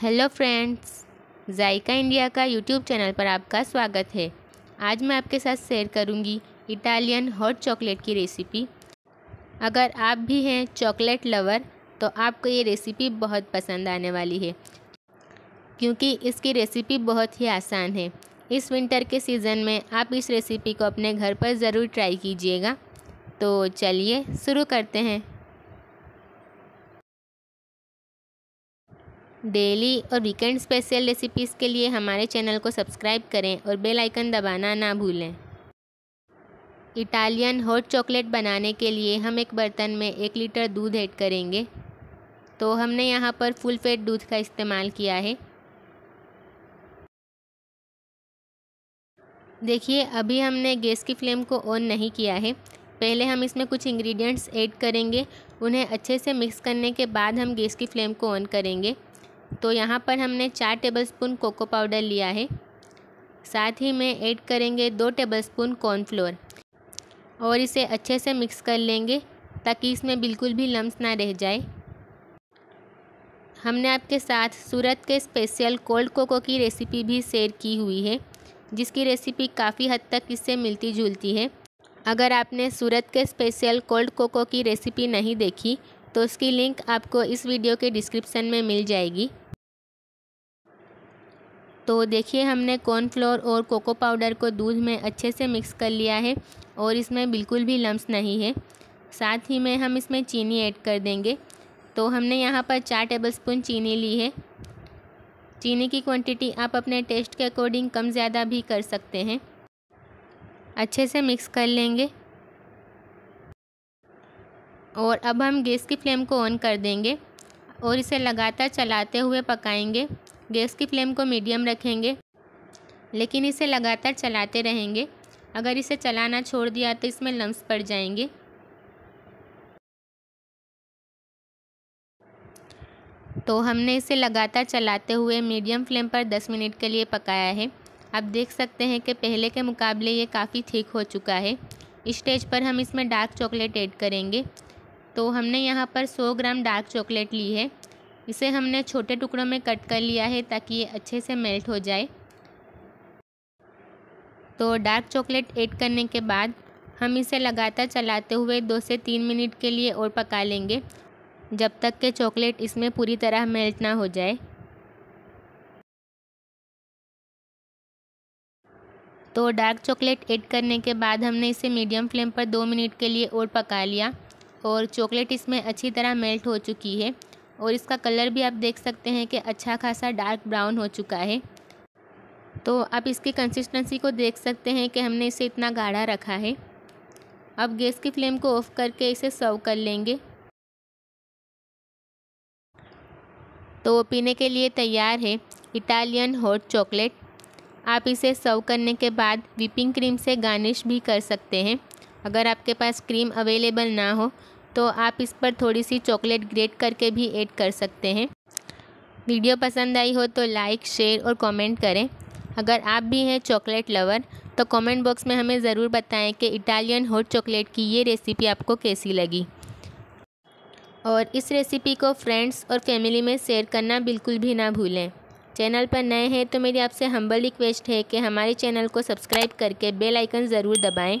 hello friends Zaika India का YouTube channel पर आपका स्वागत है आज मैं आपके साथ शेयर करूंगी इटालियन हॉट चॉकलेट की रेसिपी अगर आप भी हैं चॉकलेट लवर तो आपको ये रेसिपी बहुत पसंद आने वाली है क्योंकि इसकी रेसिपी बहुत ही आसान है इस विंटर के सीज़न में आप इस रेसिपी को अपने घर पर ज़रूर ट्राई कीजिएगा तो चलिए शुरू करते हैं डेली और वीकेंड स्पेशल रेसिपीज़ के लिए हमारे चैनल को सब्सक्राइब करें और बेल आइकन दबाना ना भूलें इटालियन हॉट चॉकलेट बनाने के लिए हम एक बर्तन में एक लीटर दूध ऐड करेंगे तो हमने यहाँ पर फुल फेट दूध का इस्तेमाल किया है देखिए अभी हमने गैस की फ्लेम को ऑन नहीं किया है पहले हम इसमें कुछ इंग्रेडिएंट्स ऐड करेंगे उन्हें अच्छे से मिक्स करने के बाद हम गैस की फ्लेम को ऑन करेंगे तो यहाँ पर हमने चार टेबलस्पून कोको पाउडर लिया है साथ ही में ऐड करेंगे दो टेबलस्पून कॉर्नफ्लोर और इसे अच्छे से मिक्स कर लेंगे ताकि इसमें बिल्कुल भी लम्स ना रह जाए हमने आपके साथ सूरत के स्पेशल कोल्ड कोको की रेसिपी भी शेयर की हुई है जिसकी रेसिपी काफ़ी हद तक इससे मिलती जुलती है अगर आपने सूरत के स्पेशल कोल्ड कोको की रेसिपी नहीं देखी तो उसकी लिंक आपको इस वीडियो के डिस्क्रिप्शन में मिल जाएगी तो देखिए हमने कॉर्नफ्लोर और कोको पाउडर को दूध में अच्छे से मिक्स कर लिया है और इसमें बिल्कुल भी लम्स नहीं है साथ ही में हम इसमें चीनी ऐड कर देंगे तो हमने यहाँ पर चार टेबलस्पून चीनी ली है चीनी की क्वांटिटी आप अपने टेस्ट के अकॉर्डिंग कम ज़्यादा भी कर सकते हैं अच्छे से मिक्स कर लेंगे और अब हम गैस की फ्लेम को ऑन कर देंगे और इसे लगातार चलाते हुए पकाएंगे गैस की फ्लेम को मीडियम रखेंगे लेकिन इसे लगातार चलाते रहेंगे अगर इसे चलाना छोड़ दिया तो इसमें लम्स पड़ जाएंगे तो हमने इसे लगातार चलाते हुए मीडियम फ्लेम पर 10 मिनट के लिए पकाया है आप देख सकते हैं कि पहले के मुकाबले ये काफ़ी ठीक हो चुका है इस्टेज स्टेज पर हम इसमें डार्क चॉकलेट ऐड करेंगे तो हमने यहाँ पर 100 ग्राम डार्क चॉकलेट ली है इसे हमने छोटे टुकड़ों में कट कर लिया है ताकि ये अच्छे से मेल्ट हो जाए तो डार्क चॉकलेट ऐड करने के बाद हम इसे लगातार चलाते हुए दो से तीन मिनट के लिए और पका लेंगे जब तक के चॉकलेट इसमें पूरी तरह मेल्ट ना हो जाए तो डार्क चॉकलेट ऐड करने के बाद हमने इसे मीडियम फ्लेम पर दो मिनट के लिए और पका लिया और चॉकलेट इसमें अच्छी तरह मेल्ट हो चुकी है और इसका कलर भी आप देख सकते हैं कि अच्छा खासा डार्क ब्राउन हो चुका है तो आप इसकी कंसिस्टेंसी को देख सकते हैं कि हमने इसे इतना गाढ़ा रखा है अब गैस की फ्लेम को ऑफ़ करके इसे सर्व कर लेंगे तो पीने के लिए तैयार है इटालियन हॉट चॉकलेट आप इसे सर्व करने के बाद विपिंग क्रीम से गार्निश भी कर सकते हैं अगर आपके पास क्रीम अवेलेबल ना हो तो आप इस पर थोड़ी सी चॉकलेट ग्रेट करके भी ऐड कर सकते हैं वीडियो पसंद आई हो तो लाइक शेयर और कमेंट करें अगर आप भी हैं चॉकलेट लवर तो कमेंट बॉक्स में हमें ज़रूर बताएं कि इटालियन हॉट चॉकलेट की ये रेसिपी आपको कैसी लगी और इस रेसिपी को फ्रेंड्स और फैमिली में शेयर करना बिल्कुल भी ना भूलें चैनल पर नए हैं तो मेरी आपसे हम्बल रिक्वेस्ट है कि हमारे चैनल को सब्सक्राइब करके बेलाइकन ज़रूर दबाएँ